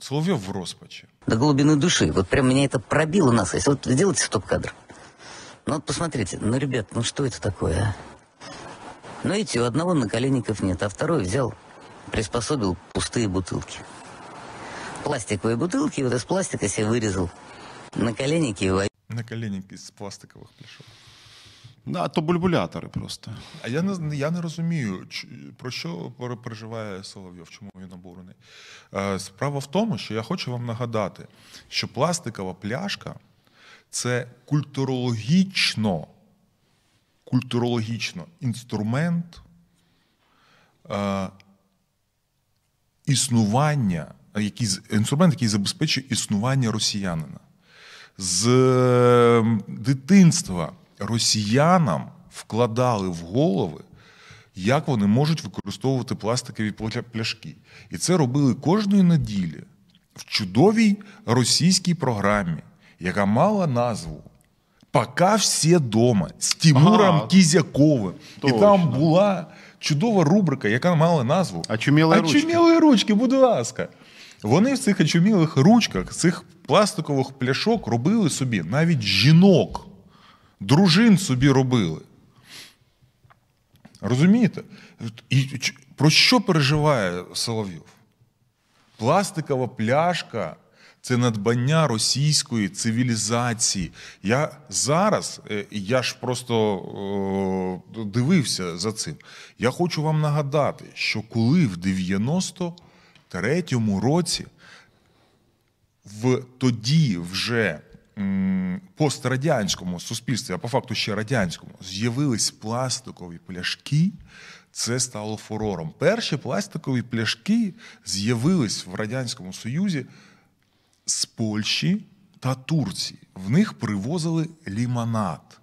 Соловьев в Роспаче. До глубины души. Вот прям меня это пробило нас. Если вот сделайте стоп-кадр. Ну вот посмотрите, ну, ребят, ну что это такое, а? Ну видите, у одного наколенников нет, а второй взял, приспособил пустые бутылки. Пластиковые бутылки, вот из пластика себе вырезал. Наколенники его... Наколенники из пластиковых пришел. А то бульбулятори просто. А я не я не розумію, про що переживає Соловйов, чому він обурений. Е, справа в тому, що я хочу вам нагадати, що пластикова пляшка це культурологічно, культурологічно інструмент е, існування, який, інструмент, який забезпечує існування росіянина. З дитинства росіянам вкладали в голови, як вони можуть використовувати пластикові пляшки. І це робили кожної неділі в чудовій російській програмі, яка мала назву. Пока всі дома з Тимуром ага, Кізяковим. Точно. І там була чудова рубрика, яка мала назву «Очумілі ручки. «Очумілі ручки, будь ласка. Вони в цих очумілих ручках, цих пластикових пляшок робили собі навіть жінок дружин собі робили. Розумієте? І Про що переживає Соловйов? Пластикова пляшка це надбання російської цивілізації. Я зараз, е, я ж просто о, дивився за цим. Я хочу вам нагадати, що коли в 93-му році в тоді вже пострадянському суспільстві, а по факту ще радянському, з'явились пластикові пляшки. Це стало фурором. Перші пластикові пляшки з'явились в Радянському Союзі з Польщі та Турції. В них привозили лімонад.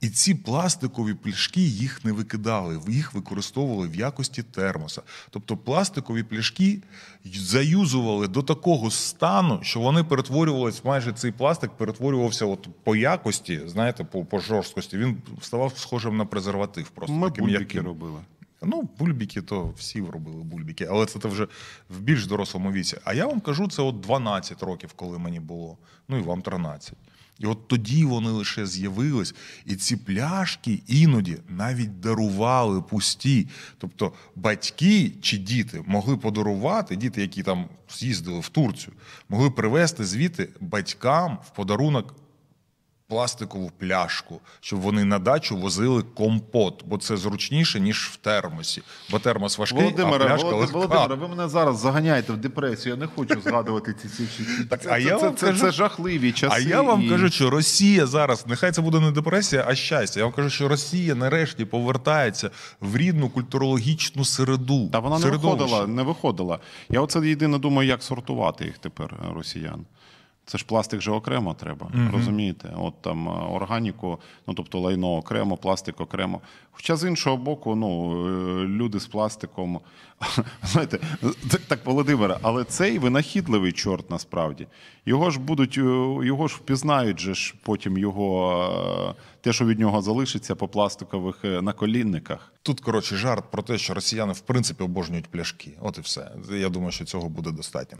І ці пластикові пляшки їх не викидали, їх використовували в якості термоса. Тобто пластикові пляшки заюзували до такого стану, що вони перетворювалися, майже цей пластик перетворювався от по якості, знаєте, по по жорсткості. Він ставав схожим на презерватив. Просто Ми таким, яким робили. Ну, бульбіки, то всі робили бульбіки, але це ти вже в більш дорослому віці. А я вам кажу, це от 12 років, коли мені було, ну і вам 13. І от тоді вони лише з'явились, і ці пляшки іноді навіть дарували пусті. Тобто батьки чи діти могли подарувати, діти, які там з'їздили в Турцію, могли привезти звідти батькам в подарунок пластикову пляшку, щоб вони на дачу возили компот, бо це зручніше ніж в термосі. Бо термос важкий, Володимире, а пляшка Володимире, легка. Володимире, ви мене зараз заганяєте в депресію. Я не хочу згадувати ці ці, ці. це, а це, це, жахливі часи. А я вам кажу, що Росія зараз, нехай це буде не депресія, а щастя. Я вам кажу, що Росія нарешті повертається в рідну культурологічну середу. Та вона не виходила, не виходила. Я оце єдине думаю, як сортувати їх тепер е, росіян. Це ж пластик же окремо треба, mm-hmm. розумієте? От там е, органіку, ну тобто лайно окремо, пластик окремо. Хоча з іншого боку, ну е, люди з пластиком, знаєте, так, так Володимира, але цей винахідливий чорт насправді. Його ж будуть, е, його ж впізнають же ж потім його, те, що від нього залишиться по пластикових наколінниках. Тут коротше жарт про те, що росіяни в принципі обожнюють пляшки. От і все. Я думаю, що цього буде достатньо.